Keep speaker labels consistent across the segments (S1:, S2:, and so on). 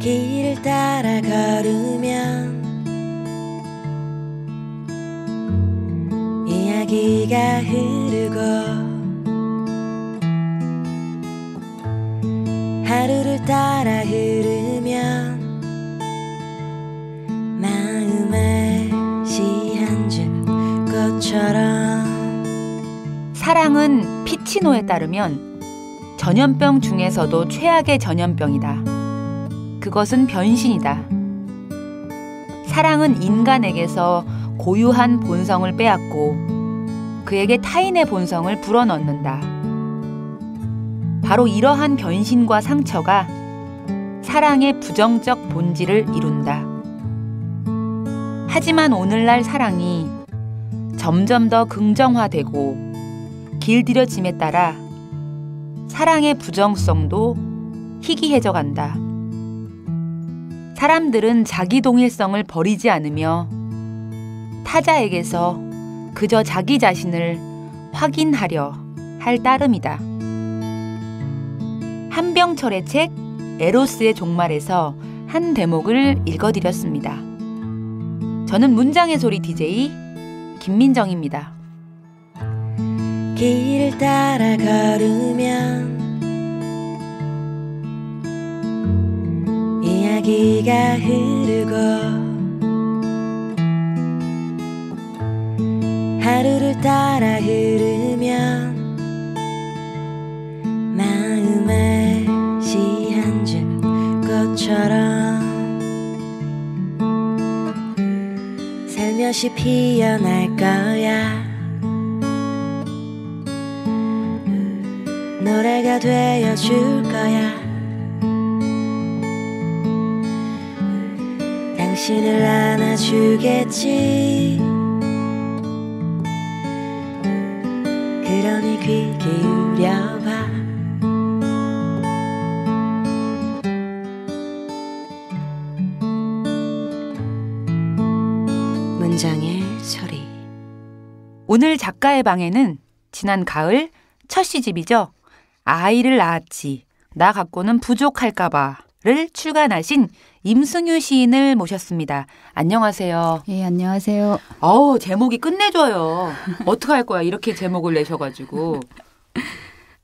S1: 길 따라 걸으면 이야기가 흐르고 하루를 따라 흐르면 마음에 시한줄 꽃처럼
S2: 사랑은 피치노에 따르면 전염병 중에서도 최악의 전염병이다. 그것은 변신이다. 사랑은 인간에게서 고유한 본성을 빼앗고 그에게 타인의 본성을 불어넣는다. 바로 이러한 변신과 상처가 사랑의 부정적 본질을 이룬다. 하지만 오늘날 사랑이 점점 더 긍정화되고 길들여짐에 따라 사랑의 부정성도 희귀해져 간다. 사람들은 자기 동일성을 버리지 않으며 타자에게서 그저 자기 자신을 확인하려 할 따름이다. 한병철의 책 에로스의 종말에서 한 대목을 읽어드렸습니다. 저는 문장의 소리 DJ 김민정입니다.
S1: 길 따라 걸으면 비가 흐르고 하루를 따라 흐르면 마음에 시한줄 꽃처럼 살며시 피어날 거야 노래가 되어줄 거야 당신을 안아주겠지 그러니 귀 기울여봐
S2: 문장의 처리 오늘 작가의 방에는 지난 가을 첫 시집이죠. 아이를 낳았지. 나 갖고는 부족할까봐 를 출간하신 임승유 시인을 모셨습니다. 안녕하세요. 예, 안녕하세요. 어우, 제목이 끝내줘요. 어떻할 거야? 이렇게 제목을 내셔가지고.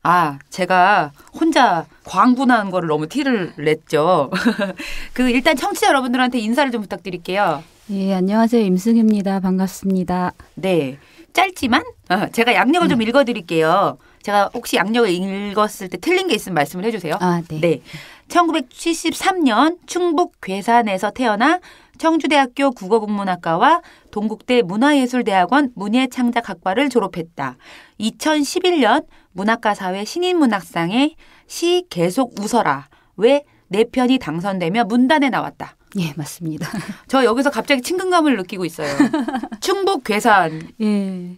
S2: 아, 제가 혼자 광분한 거를 너무 티를 냈죠. 그, 일단 청취자 여러분들한테 인사를 좀 부탁드릴게요.
S3: 예, 안녕하세요. 임승유입니다. 반갑습니다.
S2: 네. 짧지만, 어, 제가 양력을 네. 좀 음. 읽어드릴게요. 제가 혹시 양력을 읽었을 때 틀린 게 있으면 말씀을 해주세요. 아, 네. 네. 1973년 충북 괴산에서 태어나 청주대학교 국어국문학과와 동국대 문화예술대학원 문예창작학과를 졸업했다. 2011년 문학과 사회 신인문학상에 시 계속 웃어라. 왜 내 편이 당선되며 문단에 나왔다.
S3: 예, 맞습니다.
S2: 저 여기서 갑자기 친근감을 느끼고 있어요. 충북 괴산. 예.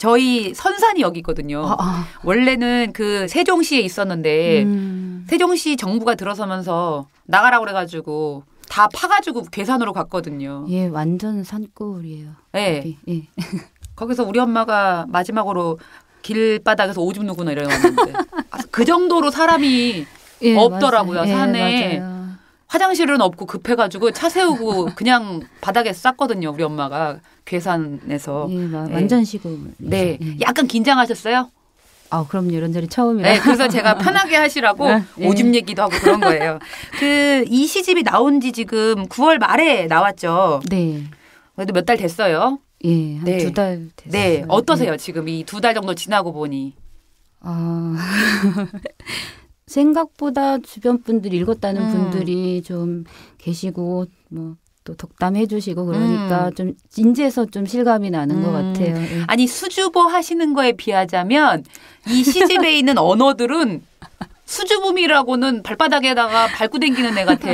S2: 저희 선산이 여기 있거든요. 아, 아. 원래는 그 세종시에 있었는데 음. 세종시 정부가 들어서면서 나가라 그래가지고 다 파가지고 괴산으로 갔거든요. 예, 완전 산골이에요. 네. 예. 예. 거기서 우리 엄마가 마지막으로 길바닥에서 오줌 누구나 이러는데 아, 그 정도로 사람이 예, 없더라고요 맞아요. 산에. 예, 화장실은 없고 급해가지고 차 세우고 그냥 바닥에 쌌거든요. 우리 엄마가 괴산에서 예, 예, 완전 시골. 네, 예. 약간 긴장하셨어요?
S3: 아, 그럼요. 이런 자리 처음이라. 네, 그래서 제가
S2: 편하게 하시라고 아, 예. 오줌 얘기도 하고 그런 거예요. 그 이 시집이 나온 지 지금 9월 말에 나왔죠. 네. 그래도 몇 달 됐어요.
S3: 예, 네. 두달
S2: 됐어요. 네, 어떠세요? 네. 지금 이 두 달 정도 지나고 보니.
S3: 아. 생각보다 주변 분들 이 읽었다는 음. 분들이 좀 계시고 뭐. 또 덕담해 주시고 그러니까
S2: 음. 좀인해서좀 실감이 나는 음. 것 같아요. 예. 아니 수주보 하시는 거에 비하자면 이 시집에 있는 언어들은 수주붐이라고는 발바닥에다가 밟고 댕기는 애같아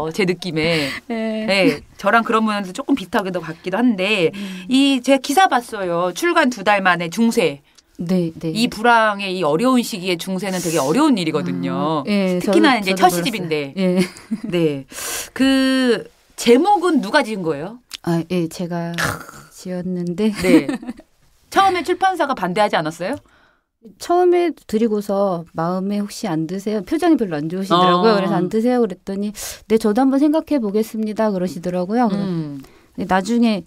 S2: 어, 제 느낌에. 네. 네. 저랑 그런 면에서 조금 비슷하기도 같기도 한데, 음. 이, 제가 기사 봤어요. 출간 두 달 만에 중세. 네, 네. 이 불황의 이 어려운 시기에 중세는 되게 어려운 일이거든요. 아, 예, 특히나 저도, 이제 혀시집인데. 예. 네. 그 제목은 누가 지은 거예요?
S3: 아, 예, 제가 지었는데.
S2: 네. 처음에 출판사가 반대하지 않았어요?
S3: 처음에 드리고서 마음에 혹시 안 드세요? 표정이 별로 안 좋으시더라고요. 어. 그래서 안 드세요 그랬더니 네 저도 한번 생각해 보겠습니다 그러시더라고요. 음. 나중에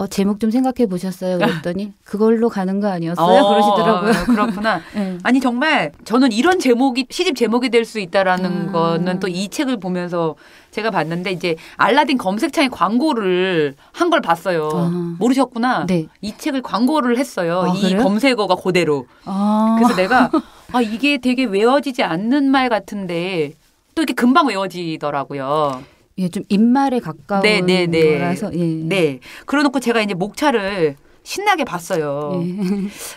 S3: 어, 제목 좀 생각해 보셨어요? 그랬더니 그걸로 가는 거 아니었어요? 어, 그러시더라고요. 예,
S2: 그렇구나. 네. 아니 정말 저는 이런 제목이 시집 제목이 될 수 있다라는 음. 거는 또 이 책을 보면서 제가 봤는데 이제 알라딘 검색창에 광고를 한 걸 봤어요. 아. 모르셨구나. 네. 이 책을 광고를 했어요. 아, 이 그래요? 검색어가 그대로.
S3: 아. 그래서
S2: 내가 아 이게 되게 외워지지 않는 말 같은데 또 이렇게 금방 외워지더라고요.
S3: 예, 좀 입말에 가까운 네, 네, 네. 거라서 예.
S2: 네. 그러놓고 제가 이제 목차를 신나게 봤어요. 예.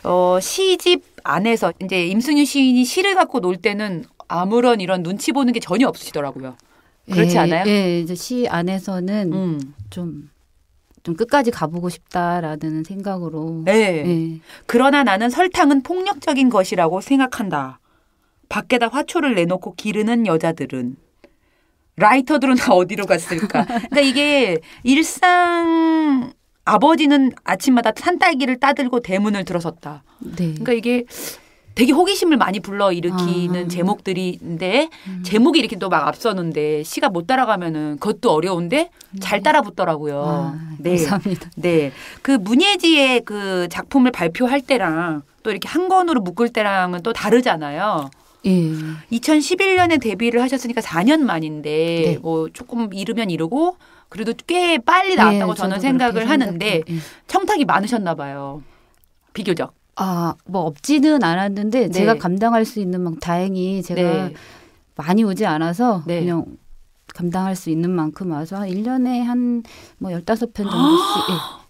S2: 어, 시집 안에서 이제 임승윤 시인이 시를 갖고 놀 때는 아무런 이런 눈치 보는 게 전혀 없으시더라고요. 그렇지 예, 않아요?
S3: 예, 이제 시 안에서는 음. 좀좀 끝까지 가보고 싶다라는 생각으로. 네. 네.
S2: 그러나 나는 설탕은 폭력적인 것이라고 생각한다. 밖에다 화초를 내놓고 기르는 여자들은 라이터들은 다 어디로 갔을까? 그러니까 이게 일상 아버지는 아침마다 산딸기를 따들고 대문을 들어섰다. 네. 그러니까 이게 되게 호기심을 많이 불러 일으키는 아. 제목들인데 음. 제목이 이렇게 또 막 앞서는데 시가 못 따라가면은 그것도 어려운데 음. 잘 따라 붙더라고요. 아, 네. 감사합니다. 네. 그 문예지의 그 작품을 발표할 때랑 또 이렇게 한 권으로 묶을 때랑은 또 다르잖아요. 예. 2011년에 데뷔를 하셨으니까 4년 만인데 네. 뭐 조금 이르면 이르고 그래도 꽤 빨리 나왔다고 예, 저는 생각을 하는데 예. 청탁이 많으셨나 봐요. 비교적. 아, 뭐
S3: 없지는 않았는데 네. 제가 감당할 수 있는 만 다행히 제가 네. 많이 오지 않아서 네. 그냥 감당할 수 있는 만큼 와서 한 1년에 한뭐 15편
S2: 정도씩 예.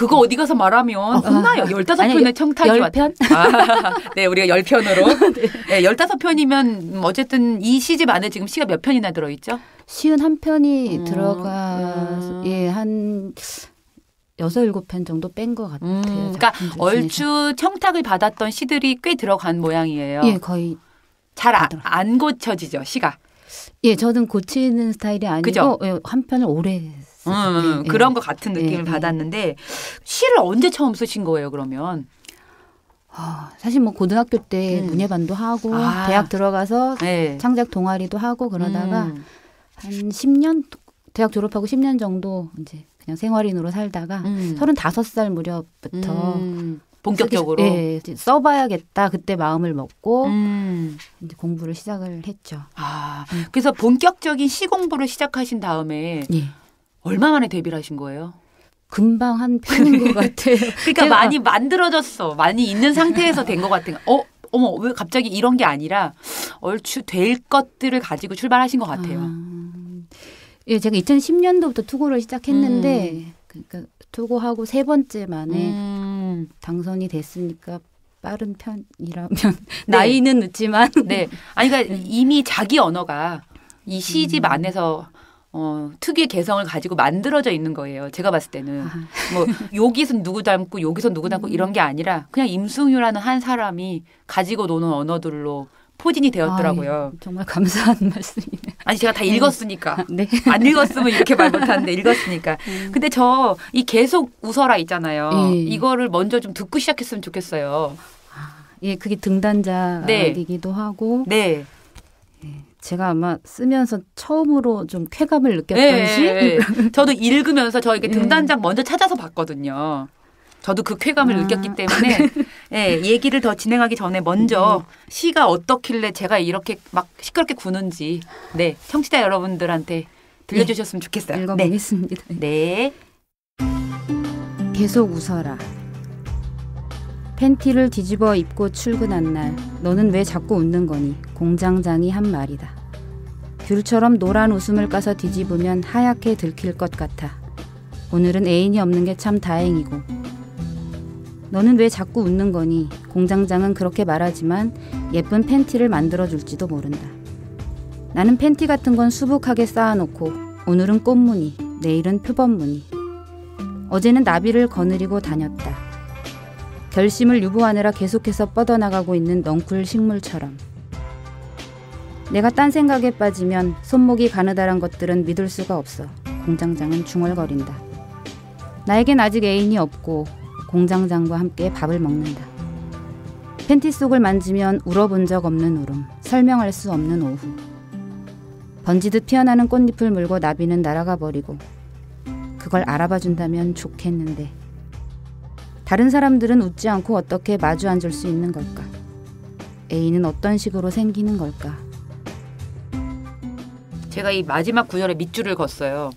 S2: 그거 어디 가서 말하면 어, 혼나요. 열다섯 편의 청탁이 열 편? 아, 네, 우리가 열 편으로. 네. 네, 열다섯 편이면 음, 어쨌든 이 시집 안에 지금 시가 몇 편이나 들어있죠?
S3: 시은 한 편이 음, 들어가 음. 예한 여섯 일곱 편 정도 뺀 것 같아요. 음, 그러니까 중에서.
S2: 얼추 청탁을 받았던 시들이 꽤 들어간 모양이에요. 예, 거의 잘안 아, 고쳐지죠 시가.
S3: 예, 저는 고치는 스타일이 아니고 예, 한 편을 오래
S2: 있었 음, 그런 것 예. 같은 예, 느낌을 예. 받았는데 시를 언제 처음 쓰신 거예요 그러면? 아,
S3: 사실 뭐 고등학교 때 음. 문예반도 하고 아. 대학 들어가서 네. 창작 동아리도 하고 그러다가 음. 한 10년 대학 졸업하고 10년 정도 이제 그냥 생활인으로 살다가 음. 35살 무렵부터 음. 그 본격적으로 예, 네,
S2: 써봐야겠다 그때 마음을 먹고 음. 이제 공부를 시작을 했죠. 아 음. 그래서 본격적인 시 공부를 시작하신 다음에 예. 얼마 만에 데뷔를 하신 거예요? 금방 한 편인 것 같아요. 그러니까 많이 만들어졌어. 많이 있는 상태에서 된 것 같은. 어, 어머, 왜 갑자기 이런 게 아니라 얼추 될 것들을 가지고 출발하신 것 같아요. 아,
S3: 예, 제가 2010년도부터 투고를 시작했는데, 음. 그러니까 투고하고 세 번째 만에 음. 당선이 됐으니까 빠른 편이라면 네.
S2: 나이는 늦지만 네 아니 그러니까 이미 자기 언어가 이 시집 음. 안에서 어, 특유의 개성을 가지고 만들어져 있는 거예요. 제가 봤을 때는. 뭐, 여기서 누구 닮고, 여기서 누구 닮고 음. 이런 게 아니라 그냥 임승유라는 한 사람이 가지고 노는 언어들로 포진이 되었더라고요. 아
S3: 정말 감사한 말씀이네요.
S2: 아니 제가 다 네. 읽었으니까. 아, 네. 안 읽었으면 이렇게 말 못하는데 읽었으니까. 음. 근데 저 이 계속 웃어라 있잖아요. 예, 예. 이거를 먼저 좀 듣고 시작했으면 좋겠어요.
S3: 아, 예, 그게 등단자이기도 네. 하고.
S2: 네. 제가 아마
S3: 쓰면서 처음으로 좀 쾌감을 느꼈던 예, 예 시. 예,
S2: 예. 저도 읽으면서 저 이게 예. 등단장 먼저 찾아서 봤거든요. 저도 그 쾌감을 아. 느꼈기 때문에 예, 얘기를 더 진행하기 전에 먼저 음, 음. 시가 어떻길래 제가 이렇게 막 시끄럽게 구는지 네 청취자 여러분들한테 들려주셨으면 좋겠어요. 네, 네. 읽어보겠습니다. 네. 네. 계속 웃어라. 팬티를 뒤집어
S3: 입고 출근한 날 너는 왜 자꾸 웃는 거니? 공장장이 한 말이다. 귤처럼 노란 웃음을 까서 뒤집으면 하얗게 들킬 것 같아. 오늘은 애인이 없는 게 참 다행이고. 너는 왜 자꾸 웃는 거니? 공장장은 그렇게 말하지만 예쁜 팬티를 만들어 줄지도 모른다. 나는 팬티 같은 건 수북하게 쌓아놓고 오늘은 꽃무늬, 내일은 표범무늬. 어제는 나비를 거느리고 다녔다. 결심을 유보하느라 계속해서 뻗어나가고 있는 넝쿨 식물처럼. 내가 딴 생각에 빠지면 손목이 가느다란 것들은 믿을 수가 없어. 공장장은 중얼거린다. 나에겐 아직 애인이 없고 공장장과 함께 밥을 먹는다. 팬티 속을 만지면 울어본 적 없는 울음, 설명할 수 없는 오후. 번지듯 피어나는 꽃잎을 물고 나비는 날아가 버리고 그걸 알아봐 준다면 좋겠는데 다른 사람들은 웃지 않고 어떻게 마주 앉을 수 있는 걸까? A는 어떤 식으로 생기는 걸까?
S2: 제가 이 마지막 구절에 밑줄을 걷어요.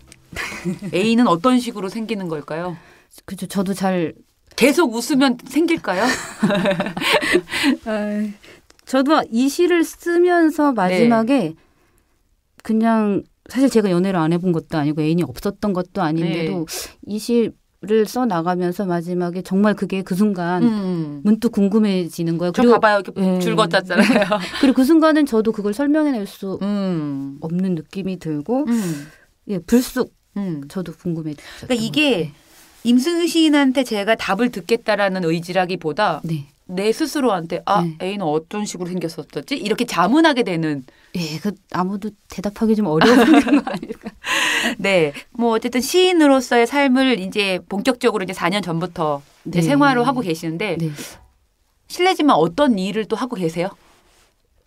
S2: A는 어떤 식으로 생기는 걸까요? 그죠. 저도 잘 계속 웃으면 생길까요? 아, 저도 이 시를 쓰면서 마지막에 네.
S3: 그냥 사실 제가 연애를 안 해본 것도 아니고 애인이 없었던 것도 아닌데도 네. 이시 를 써나가면서 마지막에 정말 그게 그 순간 음. 문득 궁금해지는 거예요. 그리고 봐봐요. 이렇게 네. 예. 줄
S2: 걷었잖아요.
S3: 그리고 그 순간은 저도 그걸 설명해낼 수 음.
S2: 없는 느낌이 들고 음. 예, 불쑥 음. 저도 궁금해졌요 그러니까 이게 네. 임승희 시인한테 제가 답을 듣겠다라는 의지라기보다 네. 내 스스로한테 아 네. 애인은 어떤 식으로 생겼었지 이렇게 자문하게 되는 예그 아무도 대답하기 좀 어려운 거 아닐까 네. 뭐 어쨌든 시인으로서의 삶을 이제 본격적으로 이제 4년 전부터 네. 생활을 하고 계시는데 네. 실례지만 어떤 일을 또 하고 계세요?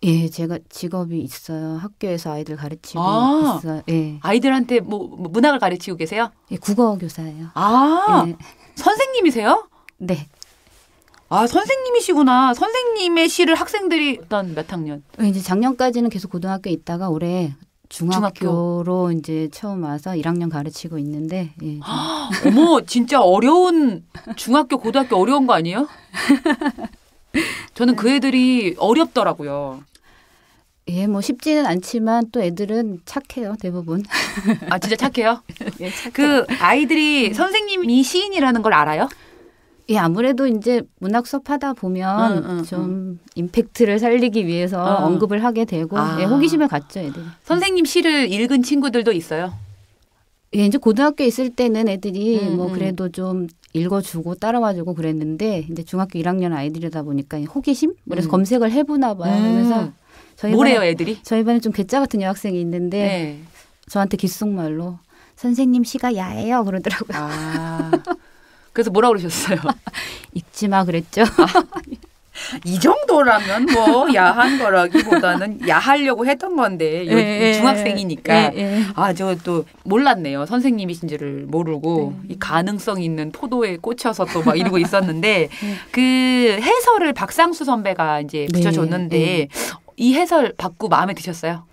S2: 예,
S3: 제가 직업이 있어요. 학교에서 아이들
S2: 가르치고 아, 있어요. 예. 아이들한테 뭐, 뭐 문학을 가르치고 계세요? 예, 국어 교사예요. 아, 예. 선생님이세요? 네. 아, 선생님이시구나. 선생님의 시를 학생들이 어떤 몇 학년?
S3: 어, 이제 작년까지는 계속 고등학교에 있다가 올해 중학교로 중학교. 이제 처음 와서 1학년 가르치고 있는데. 예.
S2: 어머, 진짜 어려운 중학교, 고등학교 어려운 거 아니에요? 저는 그 애들이 어렵더라고요.
S3: 예, 뭐 쉽지는 않지만 또
S2: 애들은 착해요, 대부분. 아, 진짜 착해요? 예, 착해. 그 아이들이 선생님이 시인이라는 걸 알아요?
S3: 예, 아무래도 이제 문학 수업하다 보면 응, 응, 좀 임팩트를 살리기 위해서 언급을 하게 되고 아. 예, 호기심을 갖죠, 애들이.
S2: 선생님 시를 읽은 친구들도 있어요?
S3: 예, 이제 고등학교 있을 때는 애들이 음, 뭐 그래도 좀 읽어주고 따라와주고 그랬는데 이제 중학교 1학년 아이들이다 보니까 호기심 그래서 음. 검색을 해보나 봐요. 음. 그래서 저희 뭐래요, 반에, 애들이? 저희 반에 좀 괴짜 같은 여학생이 있는데 네. 저한테 귓속말로 선생님 시가 야해요 그러더라고요. 아.
S2: 그래서 뭐라 그러셨어요? 잊지마 그랬죠. 아, 이 정도라면 뭐 야한 거라기보다는 야하려고 했던 건데 요, 예, 예. 중학생이니까 예, 예. 아저 또 몰랐네요 선생님이신지를 모르고 네. 이 가능성 있는 포도에 꽂혀서 또 막 이러고 있었는데 네. 그 해설을 박상수 선배가 이제 네, 붙여줬는데 네, 이 해설 받고 마음에 드셨어요?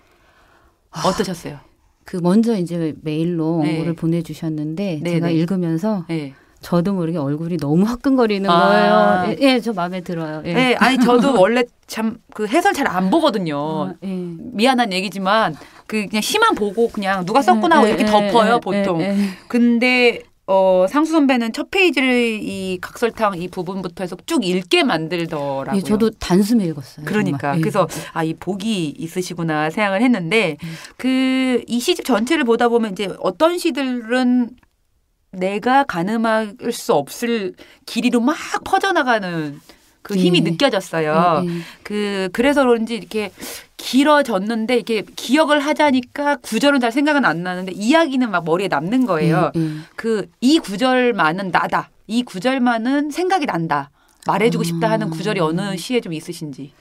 S2: 아, 어떠셨어요?
S3: 그 먼저 이제 메일로 원고를 네. 보내주셨는데 제가 읽으면서. 네. 저도 모르게 얼굴이 너무 화끈거리는 아. 거예요. 예,
S2: 예, 저 마음에 들어요. 예. 예 아니 저도 원래 참 그 해설 잘 안 보거든요. 어, 예. 미안한 얘기지만 그 그냥 시만 보고 그냥 누가 예, 썼구나 하고 예, 이렇게 예, 덮어요 보통. 근데 어, 상수 선배는 첫 페이지를 이 각설탕 이 부분부터 해서 쭉 읽게 만들더라고요. 예, 저도
S3: 단숨에 읽었어요. 그러니까. 예. 그래서
S2: 아, 이 복이 있으시구나 생각을 했는데 음. 그이 시집 전체를 보다 보면 이제 어떤 시들은 내가 가늠할 수 없을 길이로 막 퍼져나가는 그 힘이 네. 느껴졌어요. 네, 네. 그 그래서 그런지 이렇게 길어졌는데 이렇게 기억을 하자니까 구절은 잘 생각은 안 나는데 이야기는 막 머리에 남는 거예요. 네. 네. 그이 구절만은 나다. 이 구절만은 생각이 난다. 말해주고 싶다 하는 구절이 어느 시에 좀 있으신지.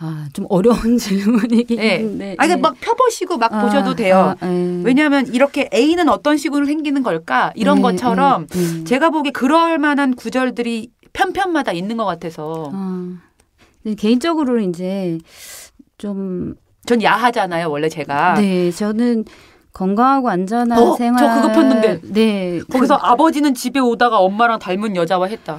S2: 아, 좀 어려운 질문이긴 네. 한데. 아, 그러니까 네. 막 펴보시고 막 아, 보셔도 돼요. 아, 아 예. 왜냐하면 이렇게 A는 어떤 식으로 생기는 걸까? 이런 에, 네, 것처럼 에, 음, 에, 음. 제가 보기에 그럴 만한 구절들이 편편마다 있는 것 같아서. 아, 개인적으로 이제 좀. 전 야하잖아요, 원래 제가.
S3: 네, 저는 건강하고 안전한 어? 생활. 저 그거 폈는데. 네.
S2: 거기서 그, 아버지는 집에 오다가 엄마랑 닮은 여자와 했다.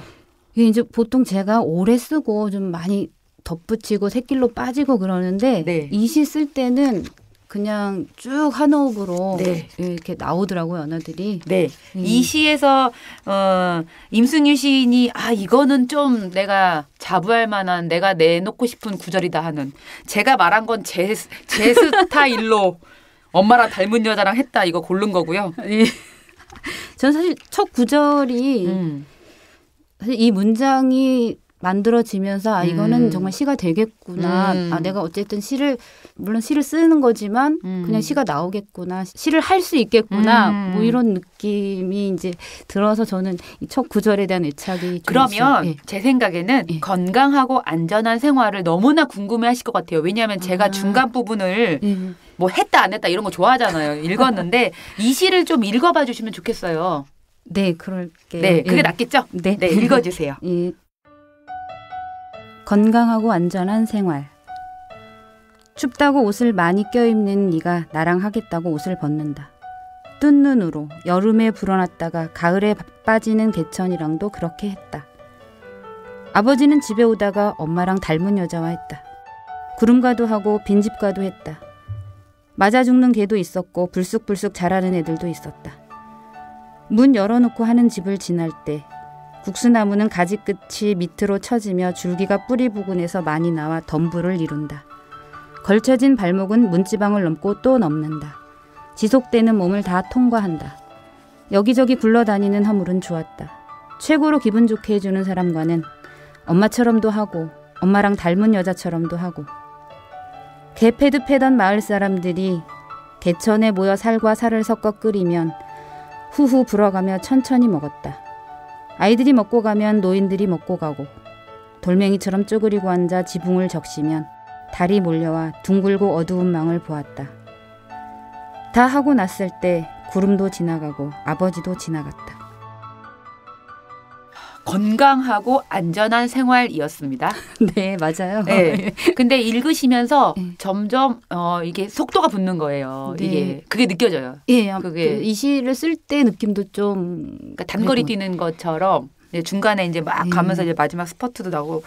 S3: 이제 보통 제가 오래 쓰고 좀 많이 덧붙이고 새길로 빠지고 그러는데 네. 이시 쓸 때는
S2: 그냥 쭉한 호흡으로 네. 이렇게 나오더라고요 언어들이. 네. 음. 이 시에서 어, 임승유 시인이 아 이거는 좀 내가 자부할 만한 내가 내놓고 싶은 구절이다 하는 제가 말한 건제제 스타일로 엄마랑 닮은 여자랑 했다 이거 고른 거고요. 예. 저는 사실
S3: 첫 구절이 음. 사실 이 문장이 만들어지면서 아 이거는 음. 정말 시가 되겠구나. 음. 아 내가 어쨌든 시를 물론 시를 쓰는 거지만 음. 그냥 시가 나오겠구나. 시를 할 수 있겠구나. 음. 뭐 이런 느낌이 이제
S2: 들어서 저는 이 첫 구절에 대한 애착이 그러면 예. 제 생각에는 예. 건강하고 안전한 생활을 너무나 궁금해하실 것 같아요. 왜냐하면 제가 아. 중간 부분을 예. 뭐 했다 안 했다 이런 거 좋아하잖아요. 읽었는데 이 시를 좀 읽어봐 주시면 좋겠어요. 네, 그럴게. 요 네, 그게 예. 낫겠죠? 네, 네 읽어주세요.
S3: 예. 건강하고 안전한 생활. 춥다고 옷을 많이 껴입는 네가 나랑 하겠다고 옷을 벗는다. 뜬 눈으로 여름에 불어났다가 가을에 바빠지는 개천이랑도 그렇게 했다. 아버지는 집에 오다가 엄마랑 닮은 여자와 했다. 구름가도 하고 빈집가도 했다. 맞아 죽는 개도 있었고 불쑥불쑥 자라는 애들도 있었다. 문 열어놓고 하는 집을 지날 때 국수나무는 가지 끝이 밑으로 처지며 줄기가 뿌리 부근에서 많이 나와 덤불을 이룬다. 걸쳐진 발목은 문지방을 넘고 또 넘는다. 지속되는 몸을 다 통과한다. 여기저기 굴러다니는 허물은 좋았다. 최고로 기분 좋게 해주는 사람과는 엄마처럼도 하고 엄마랑 닮은 여자처럼도 하고 개 패드 패던 마을 사람들이 개천에 모여 살과 살을 섞어 끓이면 후후 불어가며 천천히 먹었다. 아이들이 먹고 가면 노인들이 먹고 가고 돌멩이처럼 쪼그리고 앉아 지붕을 적시면 달이 몰려와 둥글고 어두운 망을 보았다. 다 하고 났을 때 구름도 지나가고 아버지도 지나갔다.
S2: 건강하고 안전한 생활이었습니다. 네, 맞아요. 네. 근데 읽으시면서 네. 점점 어 이게 속도가 붙는 거예요. 네. 이게 그게 느껴져요. 예, 예. 그게 그 이 시를 쓸 때 느낌도 좀 그러니까 단거리 뛰는 것처럼 중간에 이제 막 네. 가면서 이제 마지막 스퍼트도 나고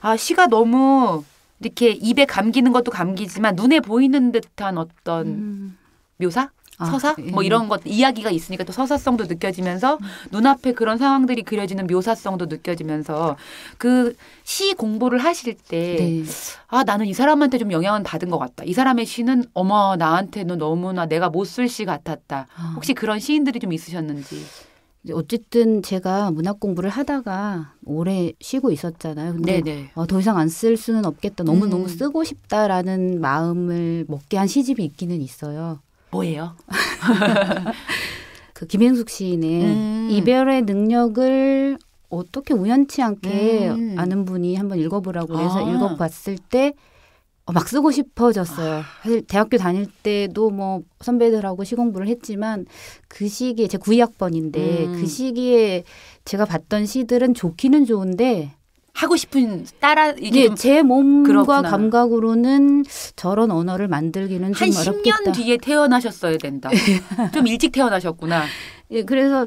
S2: 아 시가 너무 이렇게 입에 감기는 것도 감기지만 눈에 보이는 듯한 어떤 음. 묘사? 아, 서사 예. 뭐 이런 것 이야기가 있으니까 또 서사성도 느껴지면서 음. 눈앞에 그런 상황들이 그려지는 묘사성도 느껴지면서 그 시 공부를 하실 때아 네. 아, 나는 이 사람한테 좀 영향을 받은 것 같다 이 사람의 시는 어머 나한테는 너무나 내가 못 쓸 시 같았다 아. 혹시 그런 시인들이 좀 있으셨는지
S3: 어쨌든 제가 문학 공부를 하다가 오래 쉬고 있었잖아요. 근데 네, 네. 어, 더 이상 안 쓸 수는 없겠다. 너무 너무 음. 쓰고 싶다라는 마음을 먹게 한 시집이 있기는 있어요. 뭐예요? 그 김행숙 시인의 음. 이별의 능력을 어떻게 우연치 않게 음. 아는 분이 한번 읽어보라고 해서 아. 읽어봤을 때막 어, 쓰고 싶어졌어요. 아. 사실 대학교 다닐 때도 뭐 선배들하고 시공부를 했지만 그 시기에 제 92학번인데 음. 그 시기에 제가 봤던 시들은 좋기는 좋은데 하고 싶은 따라
S2: 이게 네, 제
S3: 몸과 그렇구나. 감각으로는 저런 언어를 만들기는 좀 어렵겠다. 한 10년
S2: 뒤에 태어나셨어야 된다. 예. 좀 일찍 태어나셨구나. 예, 그래서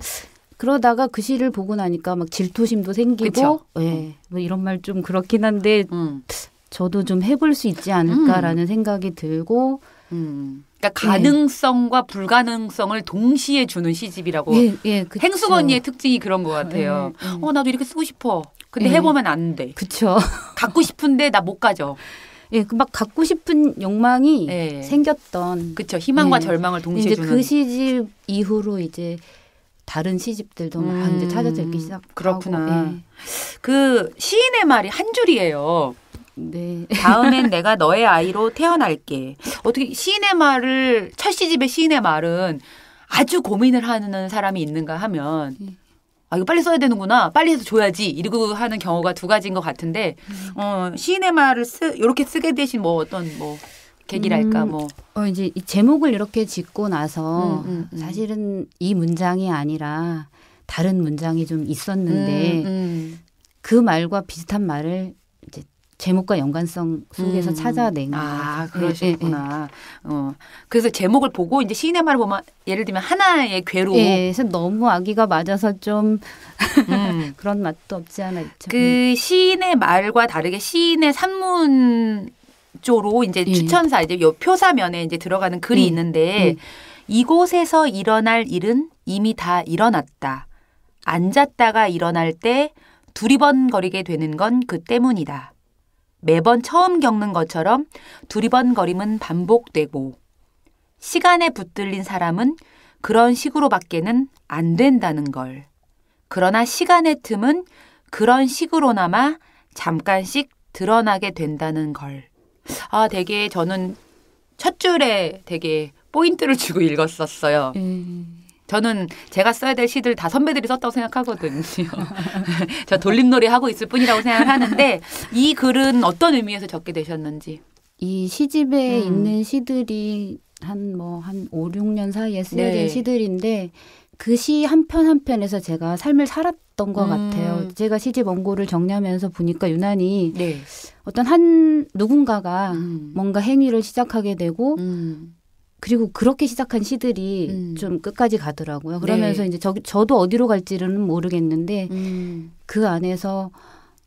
S3: 그러다가 그 시를 보고 나니까 막 질투심도 생기고 예. 음. 뭐 이런 말 좀 그렇긴 한데 음. 저도 좀 해볼 수 있지 않을까라는 음. 생각이 들고 그러니까 음. 그러니까
S2: 가능성과 예. 불가능성을 동시에 주는 시집이라고 예, 예, 행숙 언니의 특징이 그런 것 예, 같아요. 음. 어 나도 이렇게 쓰고 싶어. 근데 예. 해보면 안 돼. 그쵸. 갖고 싶은데 나 못 가져. 예, 그 막 갖고 싶은 욕망이 생겼던. 그쵸. 희망과 절망을 동시에 그 주는. 그
S3: 시집 이후로 이제 다른 시집들도
S2: 막 음. 이제 찾아들기 시작. 그렇구나. 그 시인의 말이 한 줄이에요. 네. 다음엔 내가 너의 아이로 태어날게. 어떻게 시인의 말을 철씨 집의 시인의 말은 아주 고민을 하는 사람이 있는가 하면 네. 아 이거 빨리 써야 되는구나 빨리 해서 줘야지 이러고 하는 경우가 두 가지인 것 같은데 음. 어, 시인의 말을 쓰 이렇게 쓰게 되신 뭐 어떤 뭐 계기랄까 음, 뭐. 음, 어 이제 이
S3: 제목을 이렇게 짓고 나서 음, 음, 음, 사실은 이 문장이 아니라 다른 문장이 좀 있었는데 그 말과 비슷한 말을
S2: 이제 제목과 연관성
S1: 속에서 음. 찾아낸 아그러셨구나
S2: 예, 예, 예. 어 그래서 제목을 보고 이제 시인의 말을 보면 예를 들면 하나의 괴로. 예,
S3: 그래서 너무 아기가 맞아서 좀 음. 그런 맛도 없지 않아
S2: 있죠. 그 음. 시인의 말과 다르게 시인의 산문 쪽으로 이제 예. 추천사 이제 요 표사면에 이제 들어가는 글이 음. 있는데 음. 이곳에서 일어날 일은 이미 다 일어났다. 앉았다가 일어날 때 두리번거리게 되는 건 그 때문이다. 매번 처음 겪는 것처럼 두리번거림은 반복되고 시간에 붙들린 사람은 그런 식으로밖에는 안 된다는 걸. 그러나 시간의 틈은 그런 식으로나마 잠깐씩 드러나게 된다는 걸. 아, 되게 저는 첫 줄에 되게 포인트를 주고 읽었었어요. 음. 저는 제가 써야 될 시들 다 선배들이 썼다고 생각하거든요. 저 돌림놀이 하고 있을 뿐이라고 생각하는데 이 글은 어떤 의미에서 적게 되셨는지.
S3: 이 시집에 음. 있는 시들이 한 뭐한 오, 육년 사이에 쓰여진 네. 시들인데 그 시 한 편 한편에서 제가 삶을 살았던 것 음. 같아요. 제가 시집 원고를 정리하면서 보니까 유난히 네. 어떤 한 누군가가 음. 뭔가 행위를 시작하게 되고 음. 그리고 그렇게 시작한 시들이 음. 좀 끝까지 가더라고요. 네. 그러면서 네. 이제 저, 저도 어디로 갈지는 모르겠는데 음. 그 안에서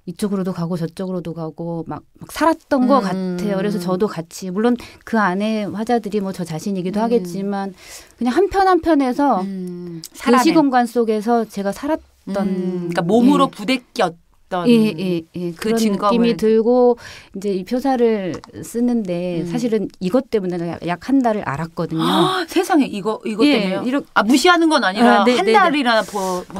S3: 이쪽으로도 가고 저쪽으로도 가고 막, 막 살았던 음. 것 같아요. 그래서 저도 같이 물론 그 안에 화자들이 뭐 저 자신이기도 음. 하겠지만 그냥 한편 한편에서 음. 그 시공간 속에서 제가
S2: 살았던 음. 그러니까 예. 몸으로 예. 부대꼈 있던 예, 예, 예. 그런 그 느낌이 들고
S3: 이제 이 표사를 쓰는데 음. 사실은 이것 때문에 약 한 달을 알았거든요. 아,
S2: 세상에 이거 이거 예, 때문에요? 이렇게, 아 무시하는 건 아니라 아, 네, 한 네, 네. 달이나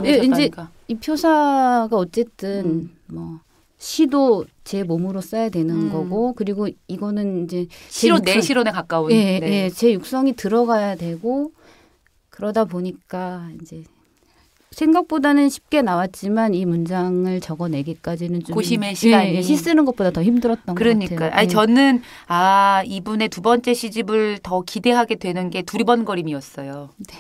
S2: 예, 보내셨다니까. 예,
S3: 이 표사가 어쨌든 음. 뭐 시도 제 몸으로 써야 되는 음. 거고 그리고 이거는 이제 시로 내시론에 가까운 예, 네. 예, 제 육성이 들어가야 되고 그러다 보니까 이제 생각보다는 쉽게 나왔지만 이 문장을 적어내기까지는 좀 고심의 예, 시간이 예, 시 쓰는 것보다
S2: 더 힘들었던 그러니까. 것 같아요. 아니 예. 저는 아 이분의 두 번째 시집을 더 기대하게 되는 게 두리번거림이었어요. 네.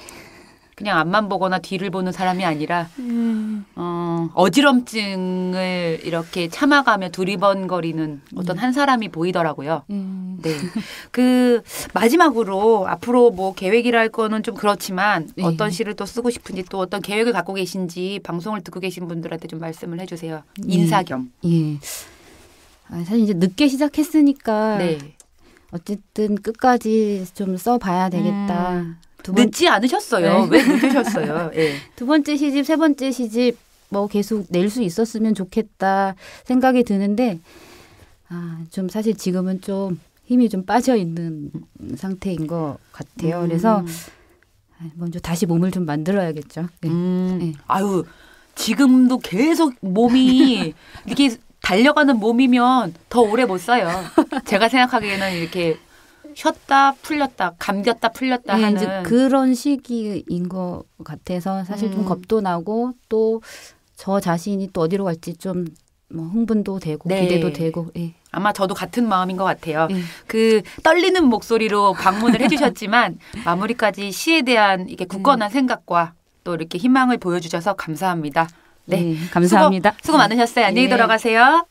S2: 그냥 앞만 보거나 뒤를 보는 사람이 아니라 음. 어, 어지럼증을 이렇게 참아가며 두리번거리는 어떤 음. 한 사람이 보이더라고요. 음. 네. 그 마지막으로 앞으로 뭐계획이랄 거는 좀 그렇지만 네. 어떤 시를 또 쓰고 싶은지 또 어떤 계획을 갖고 계신지 방송을 듣고 계신 분들한테 좀 말씀을 해주세요. 예. 인사
S3: 겸. 예. 예. 아, 사실 이제 늦게 시작했으니까 네. 어쨌든 끝까지 좀 써봐야 되겠다. 음.
S2: 늦지 않으셨어요. 네. 왜 늦으셨어요? 네.
S3: 두 번째 시집, 세 번째 시집 뭐 계속 낼 수 있었으면 좋겠다 생각이 드는데 아, 좀 사실 지금은 좀 힘이 좀 빠져 있는 상태인 것 같아요. 음. 그래서 아, 먼저 다시 몸을 좀 만들어야겠죠. 네. 음. 네. 아유
S2: 지금도 계속 몸이 이렇게 달려가는 몸이면 더 오래 못 써요. 제가 생각하기에는 이렇게 쉬었다 풀렸다 감겼다 풀렸다 네, 하는 그런
S3: 시기인 것 같아서 사실 음. 좀 겁도 나고 또 저 자신이 또 어디로 갈지 좀뭐 흥분도 되고 네. 기대도 되고
S2: 예. 아마 저도 같은 마음인 것 같아요. 예. 그 떨리는 목소리로 방문을 해주셨지만 마무리까지 시에 대한 이게 굳건한 음. 생각과 또 이렇게 희망을 보여주셔서 감사합니다. 네, 예, 감사합니다. 수고, 수고 많으셨어요. 안녕히 예. 돌아가세요.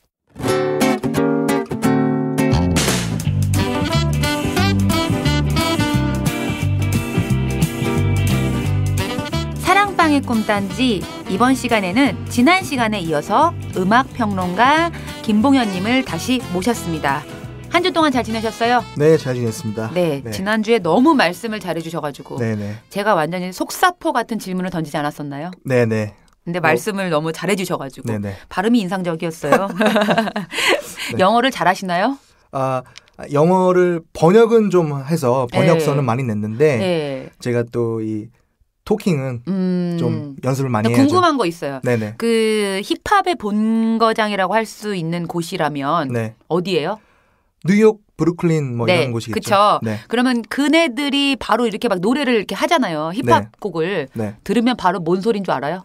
S2: 사랑의 꿈단지 이번 시간에는 지난 시간에 이어서 음악 평론가 김봉현님을 다시 모셨습니다. 한 주 동안 잘 지내셨어요?
S4: 네, 잘 지냈습니다. 네, 네. 지난주에
S2: 너무 말씀을 잘해주셔가지고 네네. 제가 완전히 속사포 같은 질문을 던지지 않았었나요? 네네. 네. 근데 어. 말씀을 너무 잘해주셔가지고 네네. 발음이 인상적이었어요. 네. 영어를 잘하시나요?
S4: 아 영어를 번역은 좀 해서 번역서는 네. 많이 냈는데 네. 제가 또이 토킹은 음... 좀 연습을 많이 해야 궁금한
S2: 거 있어요. 네네. 그 힙합의 본거장이라고 할 수 있는 곳이라면 네. 어디예요?
S4: 뉴욕, 브루클린 뭐 네. 이런 곳이겠죠. 그렇죠. 네.
S2: 그러면 그네들이 바로 이렇게 막 노래를 이렇게 하잖아요. 네. 힙합 곡을 네. 들으면 바로 뭔 소린 줄 알아요?